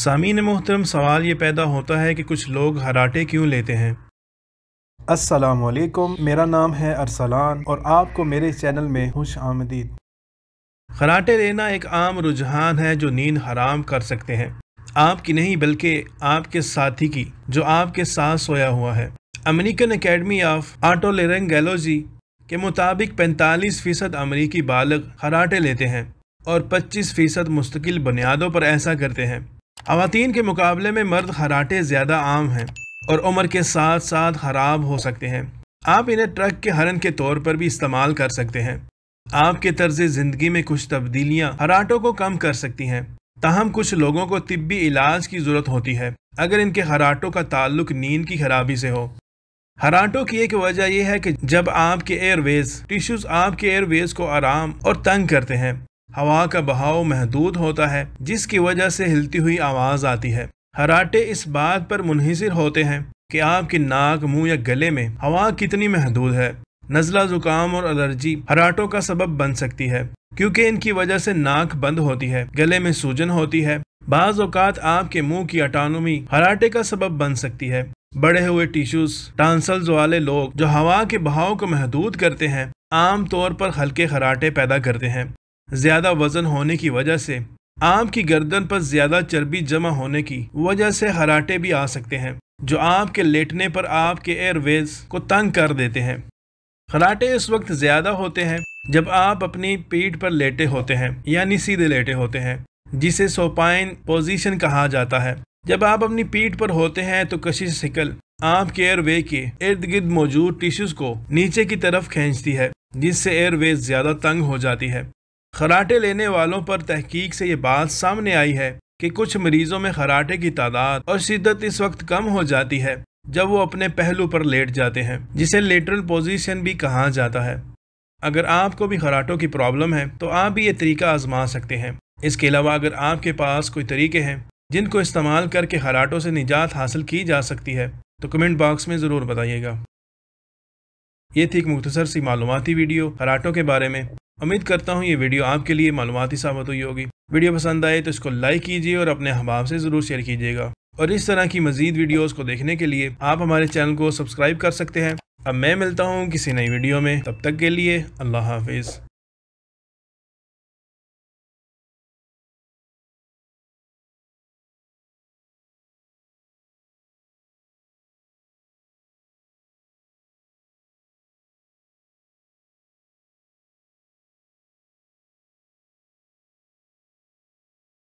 सामीन मोहतरम सवाल ये पैदा होता है कि कुछ लोग हराटे क्यों लेते हैं असलकुम मेरा नाम है अरसलान और आपको मेरे चैनल में खुश आमदीद हराटे लेना एक आम रुझान है जो नींद हराम कर सकते हैं आपकी नहीं बल्कि आपके साथी की जो आपके साथ सोया हुआ है अमेरिकन अकेडमी ऑफ आटोलेरेंगेलोजी के मुताबिक 45 फ़ीसद अमरीकी बालग हराटे लेते हैं और 25 फ़ीसद मुस्तकिल बुनियादों पर ऐसा करते हैं खातन के मुकाबले में मर्द खराटे ज़्यादा आम हैं और उम्र के साथ साथ ख़राब हो सकते हैं आप इन्हें ट्रक के हरन के तौर पर भी इस्तेमाल कर सकते हैं आपके तर्ज ज़िंदगी में कुछ तब्दीलियाँ हराटों को कम कर सकती हैं ताहम कुछ लोगों को तबी इलाज की ज़रूरत होती है अगर इनके हराटों का ताल्लुक नींद की खराबी से हो हराटों की एक वजह यह है कि जब आपके एयरवेज टिश्यूज आपके एयरवेज को आराम और तंग करते हैं हवा का बहाव महदूद होता है जिसकी वजह से हिलती हुई आवाज़ आती है हराटे इस बात पर मुनहसर होते हैं कि आपकी नाक मुंह या गले में हवा कितनी महदूद है नज़ला ज़ुकाम और एलर्जी हराटों का सबब बन सकती है क्योंकि इनकी वजह से नाक बंद होती है गले में सूजन होती है बाज़ आपके मुंह की अटानोमी हराटे का सबब बन सकती है बड़े हुए टिश्यूज टांसल्स वाले लोग जो हवा के बहाव को महदूद करते हैं आम तौर पर हल्के हराटे पैदा करते हैं ज़्यादा वजन होने की वजह से आम की गर्दन पर ज़्यादा चर्बी जमा होने की वजह से हराटे भी आ सकते हैं जो आपके लेटने पर आपके एयरवेज को तंग कर देते हैं हराटे इस वक्त ज़्यादा होते हैं जब आप अपनी पीठ पर लेटे होते हैं यानी सीधे लेटे होते हैं जिसे सोपाइन पोजीशन कहा जाता है जब आप अपनी पीठ पर होते हैं तो कशिश शिकल आपके एयरवे के इर्द गिर्द मौजूद टिश्यूज को नीचे की तरफ खींचती है जिससे एयरवेज ज्यादा तंग हो जाती है खराटे लेने वालों पर तहकीक से ये बात सामने आई है कि कुछ मरीजों में खराटे की तादाद और शिद्दत इस वक्त कम हो जाती है जब वो अपने पहलू पर लेट जाते हैं जिसे लेटरल पोजीशन भी कहा जाता है अगर आपको भी खराटों की प्रॉब्लम है तो आप भी ये तरीका आजमा सकते हैं इसके अलावा अगर आपके पास कोई तरीके हैं जिनको इस्तेमाल करके खराटों से निजात हासिल की जा सकती है तो कमेंट बॉक्स में ज़रूर बताइएगा ये थी एक मुख्तसर सी मालूमती वीडियो खराटों के बारे में उम्मीद करता हूँ ये वीडियो आपके लिए मालूमती साबित हुई होगी वीडियो पसंद आए तो इसको लाइक कीजिए और अपने अहबाब से ज़रूर शेयर कीजिएगा और इस तरह की मजीद वीडियोस को देखने के लिए आप हमारे चैनल को सब्सक्राइब कर सकते हैं अब मैं मिलता हूँ किसी नई वीडियो में तब तक के लिए अल्लाह हाफिज़